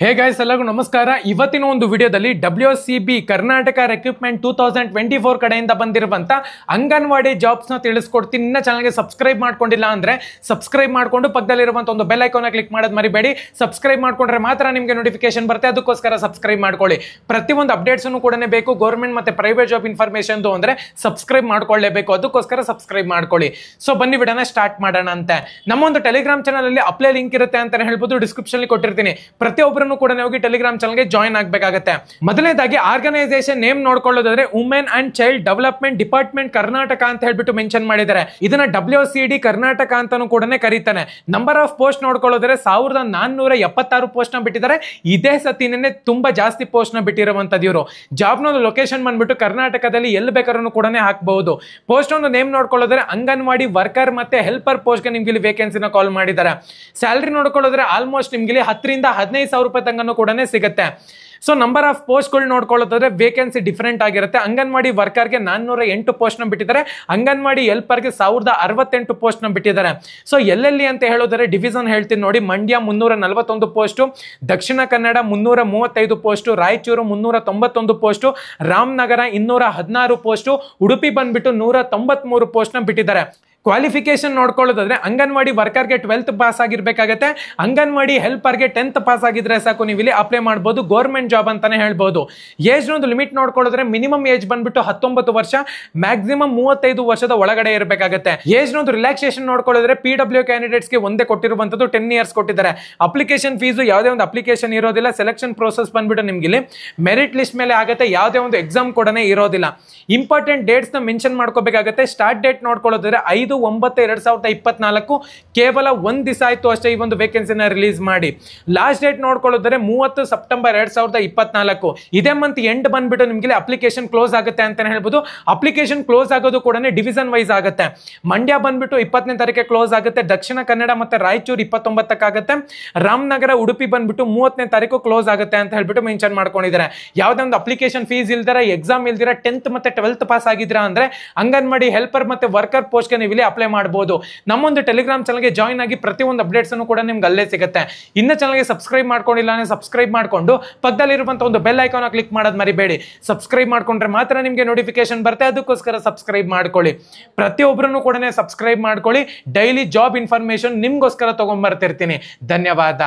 hey guys ಎಲ್ಲರಿಗೂ ನಮಸ್ಕಾರ ಇವತ್ತಿನ ಒಂದು ವಿಡಿಯೋದಲ್ಲಿ W C B Karnataka recruitment two thousand twenty four ಕಡೆಯಿಂದ ಬಂದಿರುವಂತ ಅಂಗನವಾಡಿ ಜಾಬ್ಸ್ನ ತಿಳಿಸ್ಕೊಡ್ತೀನಿ ಇನ್ನ ಚಾನಲ್ಗೆ ಸಬ್ಸ್ಕ್ರೈಬ್ ಮಾಡ್ಕೊಂಡಿಲ್ಲ ಅಂದ್ರೆ ಸಬ್ಸ್ಕ್ರೈಬ್ ಮಾಡ್ಕೊಂಡು ಪಕ್ಕದಲ್ಲಿರುವಂಥ ಒಂದು ಬೆಲ್ ಐಕೋನ ಕ್ಲಿಕ್ ಮಾಡೋದು ಮರಿಬೇಡಿ ಸಬ್ಸ್ಕ್ರೈಬ್ ಮಾಡ್ಕೊಂಡ್ರೆ ಮಾತ್ರ ನಿಮಗೆ ನೋಟಿಫಿಕೇಶನ್ ಬರುತ್ತೆ ಅದಕ್ಕೋಸ್ಕರ ಸಬ್ಸ್ಕ್ರೈಬ್ ಮಾಡ್ಕೊಳ್ಳಿ ಪ್ರತಿ ಒಂದು ಅಪ್ಡೇಟ್ಸ್ ಅನ್ನು ಕೂಡ ಬೇಕು ಗೌರ್ಮೆಂಟ್ ಮತ್ತೆ ಪ್ರೈವೇಟ್ ಜಾಬ್ ಇನ್ಫಾರ್ಮೇಷನ್ದು ಅಂದರೆ ಸಬ್ಸ್ಕ್ರೈಬ್ ಮಾಡ್ಕೊಳ್ಳೇಬೇಕು ಅದಕ್ಕೋಸ್ಕರ ಸಬ್ಸ್ಕ್ರೈಬ್ ಮಾಡ್ಕೊಳ್ಳಿ ಸೊ ಬನ್ನಿ ವಿಡೋನ ಸ್ಟಾರ್ಟ್ ಮಾಡೋಣ ಅಂತ ನಮ್ಮ ಒಂದು ಟೆಲಿಗ್ರಾಮ್ ಅಲ್ಲಿ ಅಪ್ಲೈ ಲಿಂಕ್ ಇರುತ್ತೆ ಅಂತ ಹೇಳ್ಬೋದು ಡಿಸ್ಕ್ರಿಪ್ಷನ್ ಕೊಟ್ಟಿರ್ತೀನಿ ಪ್ರತಿಯೊಬ್ಬರು ಇವ್ರಿಬ್ರನ್ನು ಕೂಡ ನೀವು ಟೆಲಿಗ್ರಾಮ್ ಚಾನಲ್ಗೆ ಜಾಯಿನ್ ಆಗಬೇಕಾಗತ್ತೆ ಮೊದಲನೇದಾಗಿ ಆರ್ಗನೈಸೇಷನ್ ನೇಮ್ ನೋಡ್ಕೊಳ್ಳೋದಾದ್ರೆ women and child development department Karnataka ಅಂತ ಹೇಳ್ಬಿಟ್ಟು ಮೆನ್ಷನ್ ಮಾಡಿದ್ದಾರೆ ಇದನ್ನ ಡಬ್ಲ್ಯೂ ಸಿ ಡಿ ಕರ್ನಾಟಕ ಅಂತಾನು ಕೂಡ ಕರೀತಾನೆ ನಂಬರ್ ಆಫ್ ಪೋಸ್ಟ್ ನೋಡ್ಕೊಳ್ಳೋದ್ರೆ ಸಾವಿರದ ನಾನ್ನೂರ ಎಪ್ಪತ್ತಾರು ಪೋಸ್ಟ್ ನ ಬಿಟ್ಟಿದ್ದಾರೆ ಇದೇ ಸತಿನೇ ತುಂಬಾ ಜಾಸ್ತಿ ಪೋಸ್ಟ್ ನ ಬಿಟ್ಟಿರುವಂತದ್ದು ಇವರು ಜಾಬ್ ನ ಲೊಕೇಶನ್ ಬಂದ್ಬಿಟ್ಟು ಕರ್ನಾಟಕದಲ್ಲಿ ಎಲ್ಲಿ ಬೇಕಾದ್ರೂ ಕೂಡ ಹಾಕಬಹುದು ಪೋಸ್ಟ್ ಒಂದು ನೇಮ್ ನೋಡ್ಕೊಳ್ಳೋದ್ರೆ ಅಂಗನವಾಡಿ ವರ್ಕರ್ ಮತ್ತೆ ಹೆಲ್ಪರ್ ಪೋಸ್ಟ್ ಗೆ ನಿಮ್ಗೆ ಇಲ್ಲಿ ವೇಕೆನ್ಸಿನ ಕಾಲ್ ಮಾಡಿದ್ದಾರೆ ಸ್ಯಾಲರಿ ನೋಡ್ಕೊಳ್ಳೋದ್ರೆ ಆಲ್ಮೋಸ್ಟ್ ನಿಮ್ಗೆ ಹತ್ತರಿಂದ ಹದಿನೈದು ಸಾವಿರ ರೂಪಾಯಿ ಕೂಡ ಸಿಗುತ್ತೆ ಸೊ ನಂಬರ್ ಆಫ್ ಪೋಸ್ಟ್ಗಳು ನೋಡ್ಕೊಳ್ಳೋದಾದ್ರೆ ವೇಕೆನ್ಸಿ ಡಿಫ್ರೆಂಟ್ ಆಗಿರುತ್ತೆ ಅಂಗನವಾಡಿ ವರ್ಕರ್ಗೆ ನಾನ್ನೂರ ಎಂಟು ಪೋಸ್ಟ್ನ ಬಿಟ್ಟಿದ್ದಾರೆ ಅಂಗನವಾಡಿ ಗೆ ಸಾವಿರದ ಅರವತ್ತೆಂಟು ಪೋಸ್ಟ್ನ ಬಿಟ್ಟಿದ್ದಾರೆ ಸೊ ಎಲ್ಲೆಲ್ಲಿ ಅಂತ ಹೇಳಿದ್ರೆ ಡಿವಿಷನ್ ಹೇಳ್ತೀನಿ ನೋಡಿ ಮಂಡ್ಯ ಮುನ್ನೂರ ನಲವತ್ತೊಂದು ಪೋಸ್ಟು ದಕ್ಷಿಣ ಕನ್ನಡ ಮುನ್ನೂರ ಮೂವತ್ತೈದು ಪೋಸ್ಟು ರಾಯಚೂರು ಮುನ್ನೂರ ತೊಂಬತ್ತೊಂದು ಪೋಸ್ಟು ರಾಮನಗರ ಇನ್ನೂರ ಹದಿನಾರು ಪೋಸ್ಟು ಉಡುಪಿ ಬಂದ್ಬಿಟ್ಟು ನೂರ ತೊಂಬತ್ಮೂರು ಪೋಸ್ಟ್ನ ಬಿಟ್ಟಿದ್ದಾರೆ ಕ್ವಾಲಿಫಿಕೇಶನ್ ನೋಡ್ಕೊಳ್ಳೋದಾದ್ರೆ ಅಂಗನವಾಡಿ ವರ್ಕರ್ಗೆ ಟ್ವೆಲ್ತ್ ಪಾಸ್ ಆಗಿರ್ಬೇಕಾಗತ್ತೆ ಅಂಗನವಾಡಿ ಹೆಲ್ಪರ್ಗೆ ಟೆಂತ್ ಪಾಸ್ ಆಗಿದ್ರೆ ಸಾಕು ನೀವು ಇಲ್ಲಿ ಅಪ್ಲೈ ಮಾಡ್ಬೋದು ಗೌರ್ಮೆಂಟ್ ಜಾಬ್ ಅಂತಾನೆ ಹೇಳ್ಬೋದು ಏಜ್ ಒಂದು ಲಿಮಿಟ್ ನೋಡ್ಕೊಳ್ಳೋದ್ರೆ ಮಿನಿಮಮ್ ಏಜ್ ಬಂದ್ಬಿಟ್ಟು ಹತ್ತೊಂಬತ್ತು ವರ್ಷ ಮ್ಯಾಕ್ಸಿಮಮ್ ಮೂವತ್ತೈದು ವರ್ಷದ ಒಳಗಡೆ ಇರಬೇಕಾಗತ್ತೆ ಏಜ್ ಒಂದು ರಿಲ್ಯಾಕ್ಸೇಷನ್ ನೋಡ್ಕೊಳ್ಳೋದ್ರೆ ಪಿ ಡಬ್ಲ್ಯೂ ಕ್ಯಾಂಡಿಡೇಟ್ಸ್ಗೆ ಒಂದೇ ಕೊಟ್ಟಿರುವಂತದ್ದು ಟೆನ್ ಇಯರ್ಸ್ ಕೊಟ್ಟಿದ್ದಾರೆ ಅಪ್ಲಿಕೇಶನ್ ಫೀಸು ಯಾವುದೇ ಒಂದು ಅಪ್ಲಿಕೇಶನ್ ಇರೋದಿಲ್ಲ ಸೆಲೆಕ್ಷನ್ ಪ್ರೋಸೆಸ್ ಬಂದ್ಬಿಟ್ಟು ನಿಮ್ಗೆ ಇಲ್ಲಿ ಮೆರಿಟ್ ಲಿಸ್ಟ್ ಮೇಲೆ ಆಗುತ್ತೆ ಯಾವುದೇ ಒಂದು ಎಕ್ಸಾಮ್ ಕೂಡ ಇರೋದಿಲ್ಲ ಇಂಪಾರ್ಟೆಂಟ್ ಡೇಟ್ಸ್ನ ಮೆನ್ಷನ್ ಮಾಡ್ಕೋಬೇಕಾಗುತ್ತೆ ಸ್ಟಾರ್ಟ್ ಡೇಟ್ ನೋಡ್ಕೊಳ್ಳೋದ್ರೆ ಐದು ಐದು ಒಂಬತ್ತು ಎರಡು ಸಾವಿರದ ಇಪ್ಪತ್ನಾಲ್ಕು ಕೇವಲ ಒಂದು ದಿವಸ ಆಯಿತು ಅಷ್ಟೇ ಈ ಒಂದು ವೇಕೆನ್ಸಿನ ರಿಲೀಸ್ ಮಾಡಿ ಲಾಸ್ಟ್ ಡೇಟ್ ನೋಡ್ಕೊಳ್ಳೋದ್ರೆ ಮೂವತ್ತು ಸೆಪ್ಟೆಂಬರ್ ಎರಡು ಸಾವಿರದ ಇಪ್ಪತ್ನಾಲ್ಕು ಇದೇ ಮಂತ್ ಎಂಡ್ ಬಂದ್ಬಿಟ್ಟು ನಿಮಗೆ ಅಪ್ಲಿಕೇಶನ್ ಕ್ಲೋಸ್ ಆಗುತ್ತೆ ಅಂತಲೇ ಹೇಳ್ಬೋದು ಅಪ್ಲಿಕೇಶನ್ ಕ್ಲೋಸ್ ಆಗೋದು ಕೂಡ ಡಿವಿಷನ್ ವೈಸ್ ಆಗುತ್ತೆ ಮಂಡ್ಯ ಬಂದ್ಬಿಟ್ಟು ಇಪ್ಪತ್ತನೇ ತಾರೀಕು ಕ್ಲೋಸ್ ಆಗುತ್ತೆ ದಕ್ಷಿಣ ಕನ್ನಡ ಮತ್ತು ರಾಯಚೂರು ಇಪ್ಪತ್ತೊಂಬತ್ತಕ್ಕಾಗುತ್ತೆ ರಾಮನಗರ ಉಡುಪಿ ಬಂದ್ಬಿಟ್ಟು ಮೂವತ್ತನೇ ತಾರೀಕು ಕ್ಲೋಸ್ ಆಗುತ್ತೆ ಅಂತ ಹೇಳ್ಬಿಟ್ಟು ಮೆನ್ಷನ್ ಮಾಡ್ಕೊಂಡಿದ್ದಾರೆ ಒಂದು ಅಪ್ಲಿಕೇಶನ್ ಫೀಸ್ ಇಲ್ದಿರ ಎಕ್ಸಾಮ್ ಇಲ್ದಿರ ಟೆಂತ್ ಮತ್ತು ಟ್ವೆಲ್ತ್ ಪಾಸ್ ಆಗಿದ್ದೀರಾ ಅಂದರೆ ಅಂಗನವಾಡಿ ಹೆಲ್ಪರ್ ಮತ್ತು ವರ್ಕರ್ ಪೋಸ್ಟ್ಗೆ ನೀವು ಅಪ್ಲೈ ಮಾಡ್ಬೋದು ನಮ್ಮೊಂದು ಟೆಲಿಗ್ರಾಮ್ ಚಾನಲ್ಗೆ ಜಾಯ್ನ್ ಆಗಿ ಪ್ರತಿಯೊಂದು ಅನ್ನು ಕೂಡ ನಿಮ್ಗೆ ಅಲ್ಲೇ ಸಿಗುತ್ತೆ ಇನ್ನೂ ಚಾನಲ್ಗೆ ಸಬ್ಸ್ಕ್ರೈಬ್ ಮಾಡ್ಕೊಂಡಿಲ್ಲ ಅಂದ್ರೆ ಸಬ್ಸ್ಕ್ರೈಬ್ ಮಾಡಿಕೊಂಡು ಪಕ್ಕದಲ್ಲಿರುವಂಥ ಒಂದು ಬೆಲ್ ಐಕಾನ ಕ್ಲಿಕ್ ಮಾಡೋದು ಮರಿಬೇಡಿ ಸಬ್ಸ್ಕ್ರೈಬ್ ಮಾಡ್ಕೊಂಡ್ರೆ ಮಾತ್ರ ನಿಮಗೆ ನೋಟಿಫಿಕೇಶನ್ ಬರುತ್ತೆ ಅದಕ್ಕೋಸ್ಕರ ಸಬ್ಸ್ಕ್ರೈಬ್ ಮಾಡ್ಕೊಳ್ಳಿ ಪ್ರತಿಯೊಬ್ಬರನ್ನು ಕೂಡ ಸಬ್ಸ್ಕ್ರೈಬ್ ಮಾಡ್ಕೊಳ್ಳಿ ಡೈಲಿ ಜಾಬ್ ಇನ್ಫಾರ್ಮೇಷನ್ ನಿಮ್ಗೋಸ್ಕರ ತಗೊಂಡ್ಬರ್ತಿರ್ತೀನಿ ಧನ್ಯವಾದ